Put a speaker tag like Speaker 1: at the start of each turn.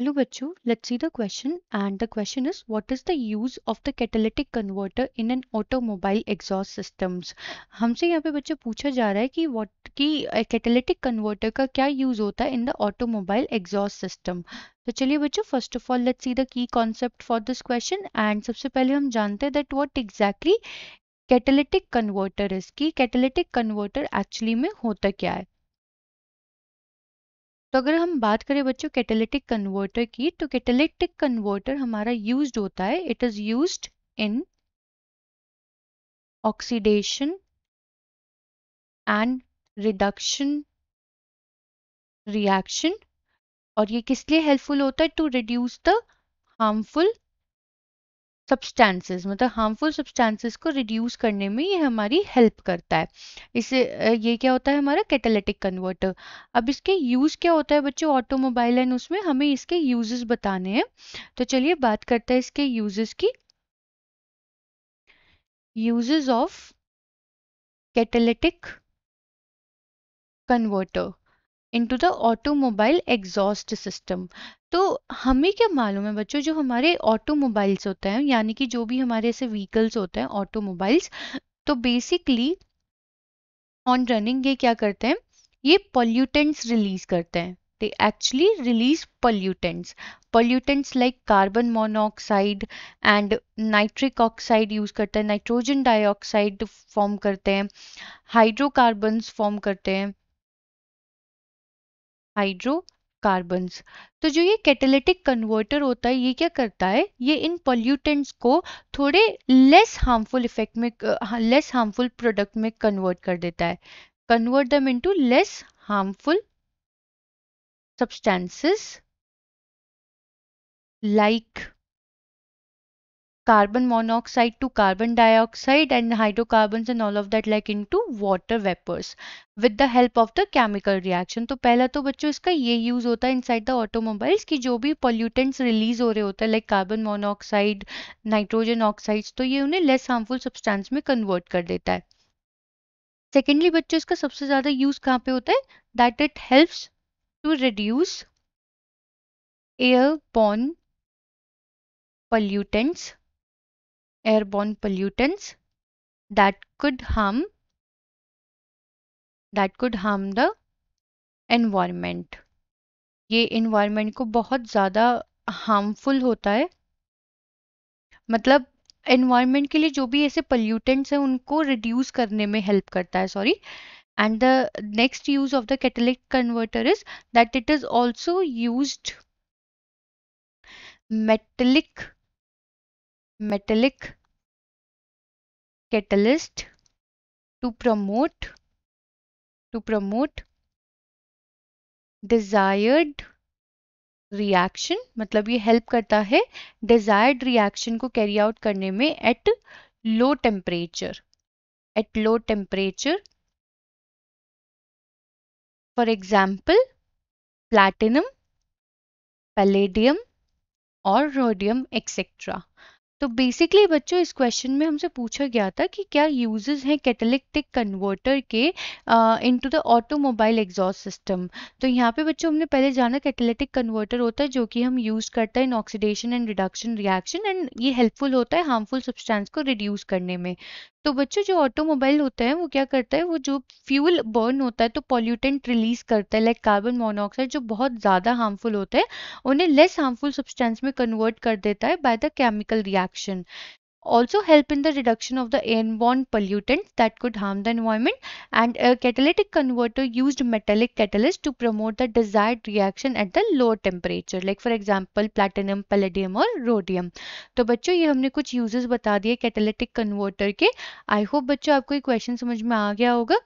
Speaker 1: Hello बच्चों let's see the question and the question is what is the use of the catalytic converter in an automobile exhaust systems हमसे यहाँ पे बच्चों पूछा जा रहा है कि व्हाट की कैटेलिटिक कन्वर्टर का क्या यूज होता है in the automobile exhaust system तो चलिए बच्चों first of all let's see the key concept for this question and सबसे पहले हम जानते हैं that what exactly catalytic converter is की कैटेलिटिक कन्वर्टर एक्चुअली में होता क्या है तो अगर हम बात करें बच्चों
Speaker 2: कैटेलिटिक कन्वर्टर की तो कैटेलिटिक कन्वर्टर हमारा यूज होता है it is use in oxidation and reduction reaction और ये
Speaker 1: किस लिए हेल्पफुल होता है to reduce the harmful substances मतलब हार्मफुल सब्सटेंसेस को रिड्यूस करने में ये हमारी हेल्प करता है इसे ये क्या होता है हमारा कैटेलिटिक कन्वर्टर अब इसके यूज़ क्या होता है बच्चों ऑटोमोबाइल एंड उसमें हमें इसके यूजेस बताने हैं तो चलिए बात करते हैं इसके यूजेस की
Speaker 2: uses of catalytic converter into the automobile exhaust system
Speaker 1: तो हमें क्या मालूम है बच्चों जो हमारे ऑटोमोबाइल्स होते हैं यानी कि जो भी हमारे ऐसे व्हीकल्स होते हैं ऑटोमोबाइल्स तो बेसिकली ऑन रनिंग ये क्या करते हैं ये पॉल्यूटेंट्स रिलीज करते हैं they actually release pollutants pollutants like carbon monoxide and nitric oxide use करते हैं नाइट्रोजन डाइऑक्साइड फॉर्म करते हैं हाइड्रोकार्बन्स फॉर्म करते हैं हाइड्रोकार्बन तो जो ये कैटेलिटिक कन्वर्टर होता है ये क्या करता है ये इन पॉल्यूटेंट्स को थोड़े लेस हार्मफुल इफेक्ट में लेस हार्मफुल प्रोडक्ट में कन्वर्ट कर देता है
Speaker 2: convert them into less harmful substances like carbon monoxide to carbon dioxide and hydrocarbons and all of that into water vapours
Speaker 1: with the help of the chemical reaction तो पहला तो बच्चों इसका ये यूज होता है इनसाइड द ऑटोमोबाइल्स की जो भी पॉल्यूटेंट्स रिलीज हो रहे होते हैं like carbon monoxide nitrogen oxides तो ये उन्हें लेस हार्मफुल सब्सटेंस में कन्वर्ट कर देता है सेकेंडली बच्चों इसका
Speaker 2: सबसे ज्यादा यूज कहाँ पे होता है that it helps to reduce airborne pollutants airborne pollutants that could harm that could harm the environment. ये environment को बहुत ज़्यादा harmful होता है मतलब
Speaker 1: एनवायरनमेंट के लिए जो भी ऐसे पल्यूटेंट्स हैं उनको रिड्यूस करने में हेल्प करता है sorry and the next use of the catalytic converter is that it is also use
Speaker 2: metallic metallic catalyst to promote to promote desired
Speaker 1: reaction मतलब ये हेल्प करता है डिजायर्ड रिएक्शन को कैरी आउट करने में
Speaker 2: at low temperature at low temperature for example platinum palladium और rhodium etcetera तो basically
Speaker 1: बच्चों इस क्वेश्चन में हमसे पूछा गया था कि क्या यूजेस हैं कैटलिक्टिक कन्वर्टर के into the automobile exhaust system तो यहाँ पे बच्चों हमने पहले जाना कैटलिटिक कन्वर्टर होता है जो कि हम यूज़ करते हैं in oxidation and reduction reaction and ये हेल्पफुल होता है हार्मफुल सब्सटेंस को रिड्यूस करने में तो बच्चों जो ऑटोमोबाइल होता है वो क्या करता है वो जो फ्यूल बर्न होता है तो पॉल्यूटेंट रिलीज करता है लाइक कार्बन मोनोऑक्साइड जो बहुत ज़्यादा हार्मफुल होता है उन्हें लेस हार्मफुल सब्सटेंस में कन्वर्ट कर देता है by the chemical reaction action also help in the reduction of the airborne pollutants that could harm the environment and a catalytic converter used metallic catalyst to promote the desired reaction at the low temperature like for example platinum palladium or rhodium to bachcho ye humne kuch uses bata diye catalytic converter ke I hope bachcho aapko ye question samajh mein aa gaya hoga